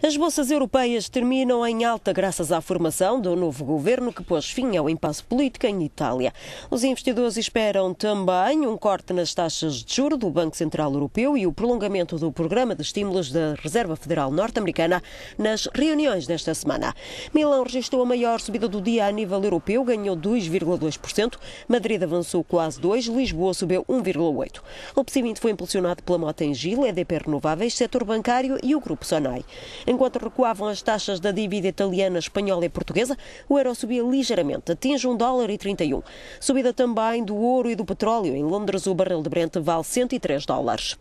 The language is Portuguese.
As bolsas europeias terminam em alta graças à formação do novo governo que pôs fim ao impasse político em Itália. Os investidores esperam também um corte nas taxas de juro do Banco Central Europeu e o prolongamento do programa de estímulos da Reserva Federal Norte-Americana nas reuniões desta semana. Milão registrou a maior subida do dia a nível europeu, ganhou 2,2%, Madrid avançou quase 2%, Lisboa subiu 1,8%. O crescimento foi impulsionado pela Mota em Gil, EDP Renováveis, setor bancário e o Grupo Sonai. Enquanto recuavam as taxas da dívida italiana, espanhola e portuguesa, o euro subia ligeiramente, atinge 1 dólar e 31. Subida também do ouro e do petróleo. Em Londres, o barril de Brent vale 103 dólares.